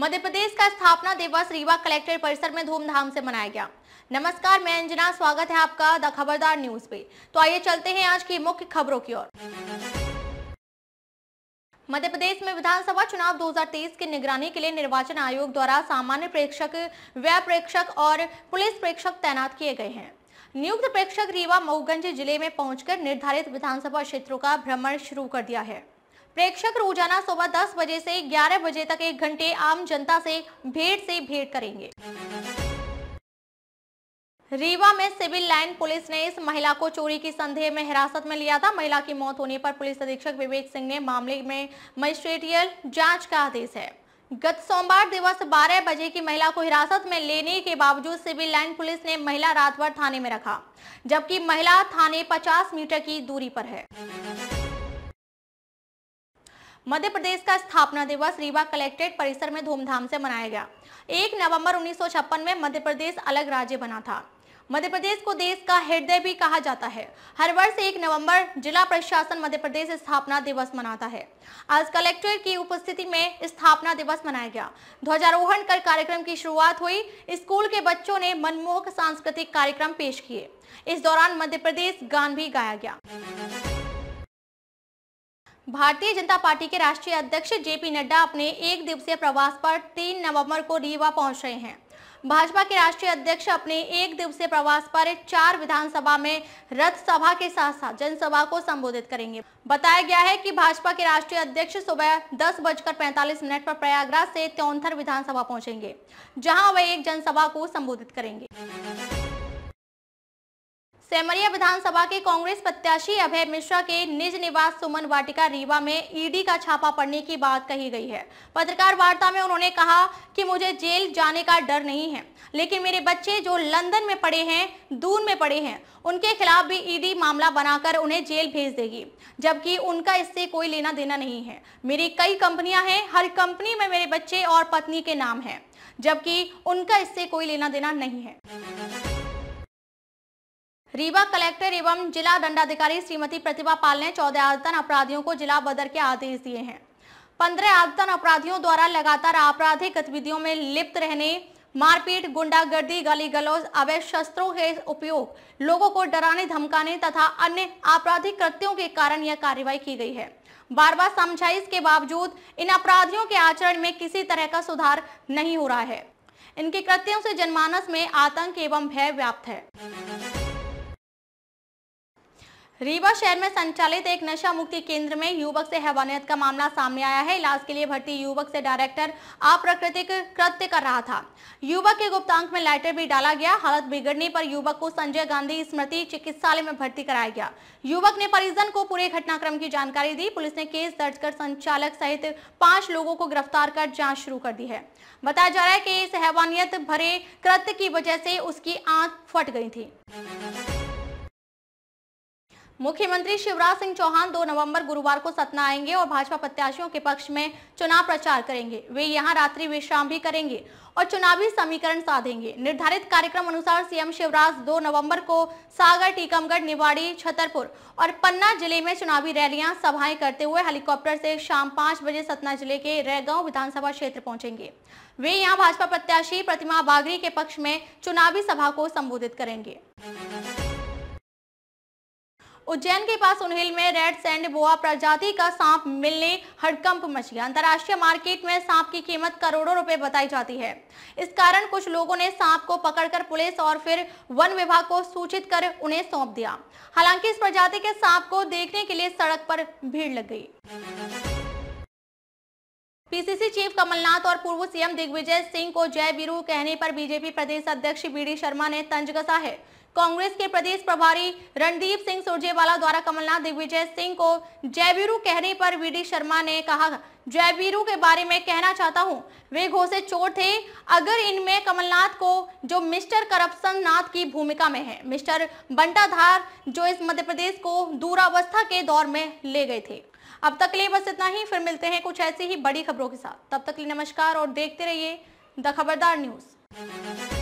मध्य प्रदेश का स्थापना दिवस रीवा कलेक्ट्रेट परिसर में धूमधाम से मनाया गया नमस्कार मैं अंजना स्वागत है आपका द खबरदार न्यूज पे तो आइए चलते हैं आज की मुख्य खबरों की ओर मध्य प्रदेश में विधानसभा चुनाव 2023 की निगरानी के लिए निर्वाचन आयोग द्वारा सामान्य प्रेक्षक व्यय प्रेक्षक और पुलिस प्रेक्षक तैनात किए गए हैं नियुक्त प्रेक्षक रीवा मऊगंज जिले में पहुंचकर निर्धारित विधानसभा क्षेत्रों का भ्रमण शुरू कर दिया है प्रेक्षक रोजाना सुबह दस बजे से ग्यारह बजे तक एक घंटे आम जनता से भेंट से भेंट करेंगे रीवा में सिविल लाइन पुलिस ने इस महिला को चोरी की संदेह में हिरासत में लिया था महिला की मौत होने पर पुलिस अधीक्षक विवेक सिंह ने मामले में मजिस्ट्रेटियल जांच का आदेश है गत सोमवार दिवस 12 बजे की महिला को हिरासत में लेने के बावजूद सिविल लाइन पुलिस ने महिला रात भर थाने में रखा जबकि महिला थाने 50 मीटर की दूरी पर है मध्य प्रदेश का स्थापना दिवस रीवा कलेक्ट्रेट परिसर में धूमधाम से मनाया गया एक नवंबर उन्नीस में मध्य प्रदेश अलग राज्य बना था मध्य प्रदेश को देश का हृदय भी कहा जाता है हर वर्ष एक नवंबर जिला प्रशासन मध्य प्रदेश स्थापना दिवस मनाता है आज कलेक्ट्रेट की उपस्थिति में स्थापना दिवस मनाया गया ध्वजारोहण कर कार्यक्रम की शुरुआत हुई स्कूल के बच्चों ने मनमोहक सांस्कृतिक कार्यक्रम पेश किए इस दौरान मध्य प्रदेश गान भी गाया गया भारतीय जनता पार्टी के राष्ट्रीय अध्यक्ष जेपी नड्डा अपने एक दिवसीय प्रवास पर तीन नवंबर को रीवा पहुंच रहे हैं भाजपा के राष्ट्रीय अध्यक्ष अपने एक दिवसीय प्रवास पर चार विधानसभा में रथ सभा के साथ साथ जनसभा को संबोधित करेंगे बताया गया है कि भाजपा के राष्ट्रीय अध्यक्ष सुबह दस बजकर पैंतालीस मिनट पर प्रयागराज से त्योंथर विधानसभा पहुंचेंगे जहां वे एक जनसभा को संबोधित करेंगे सेमरिया विधानसभा के कांग्रेस प्रत्याशी अभय मिश्रा के निज निवास सुमन वाटिका रीवा में ईडी का छापा पड़ने की बात कही गई है पत्रकार वार्ता में उन्होंने कहा कि मुझे जेल जाने का डर नहीं है लेकिन मेरे बच्चे जो लंदन में पड़े हैं दून में पड़े हैं उनके खिलाफ भी ईडी मामला बनाकर उन्हें जेल भेज देगी जबकि उनका इससे कोई लेना देना नहीं है मेरी कई कंपनियां हैं हर कंपनी में मेरे बच्चे और पत्नी के नाम है जबकि उनका इससे कोई लेना देना नहीं है रीवा कलेक्टर एवं जिला दंडाधिकारी श्रीमती प्रतिभा पाल ने चौदह आदतन अपराधियों को जिला बदर के आदेश दिए हैं पंद्रह आदतन अपराधियों द्वारा लगातार आपराधिक गतिविधियों में लिप्त रहने मारपीट गुंडागर्दी गली गलौज अवैध शस्त्रों के उपयोग लोगों को डराने धमकाने तथा अन्य आपराधिक कृत्यों के कारण यह कार्रवाई की गई है बार बार समझाइश के बावजूद इन अपराधियों के आचरण में किसी तरह का सुधार नहीं हो रहा है इनके कृत्यों से जनमानस में आतंक एवं भय व्याप्त है रीवा शहर में संचालित एक नशा मुक्ति केंद्र में युवक से हैवानियत का मामला सामने आया है इलाज के लिए भर्ती युवक से डायरेक्टर अप्राकृतिक कृत्य कर रहा था युवक के गुप्तांक में लेटर भी डाला गया हालत बिगड़ने पर युवक को संजय गांधी स्मृति चिकित्सालय में भर्ती कराया गया युवक ने परिजन को पूरे घटनाक्रम की जानकारी दी पुलिस ने केस दर्ज कर संचालक सहित पांच लोगों को गिरफ्तार कर जाँच शुरू कर दी है बताया जा रहा है की इस हैवानियत भरे कृत्य की वजह से उसकी आंख फट गई थी मुख्यमंत्री शिवराज सिंह चौहान 2 नवंबर गुरुवार को सतना आएंगे और भाजपा प्रत्याशियों के पक्ष में चुनाव प्रचार करेंगे वे यहां रात्रि विश्राम भी करेंगे और चुनावी समीकरण साधेंगे निर्धारित कार्यक्रम अनुसार सीएम शिवराज 2 नवंबर को सागर टीकमगढ़ निवाड़ी छतरपुर और पन्ना जिले में चुनावी रैलियां सभाएं करते हुए हेलीकॉप्टर से शाम पाँच बजे सतना जिले के रैगांव विधानसभा क्षेत्र पहुंचेंगे वे यहाँ भाजपा प्रत्याशी प्रतिमा बागरी के पक्ष में चुनावी सभा को संबोधित करेंगे उज्जैन के पास उनहिल में रेड सैंड बोआ प्रजाति का सांप मिलने हड़कंप मच गया अंतरराष्ट्रीय मार्केट में सांप की कीमत करोड़ों रुपए बताई जाती है इस कारण कुछ लोगों ने सांप को पकड़कर पुलिस और फिर वन विभाग को सूचित कर उन्हें सौंप दिया हालांकि इस प्रजाति के सांप को देखने के लिए सड़क पर भीड़ लग गई पीसीसी चीफ कमलनाथ और पूर्व सीएम दिग्विजय सिंह को जय बीरू कहने पर बीजेपी प्रदेश अध्यक्ष बी डी शर्मा ने तंज कसा है कांग्रेस के प्रदेश प्रभारी रणदीप सिंह सुरजेवाला द्वारा कमलनाथ दिग्विजय सिंह को जयवीरू कहने पर वीडी शर्मा ने कहा जयवीरू के बारे में कहना चाहता हूं वे घोषे चोर थे अगर इनमें कमलनाथ को जो मिस्टर करप्शन नाथ की भूमिका में है मिस्टर बंटाधार जो इस मध्य प्रदेश को दूरावस्था के दौर में ले गए थे अब तक लिए बस इतना ही फिर मिलते हैं कुछ ऐसी ही बड़ी खबरों के साथ तब तक लिए नमस्कार और देखते रहिए द खबरदार न्यूज़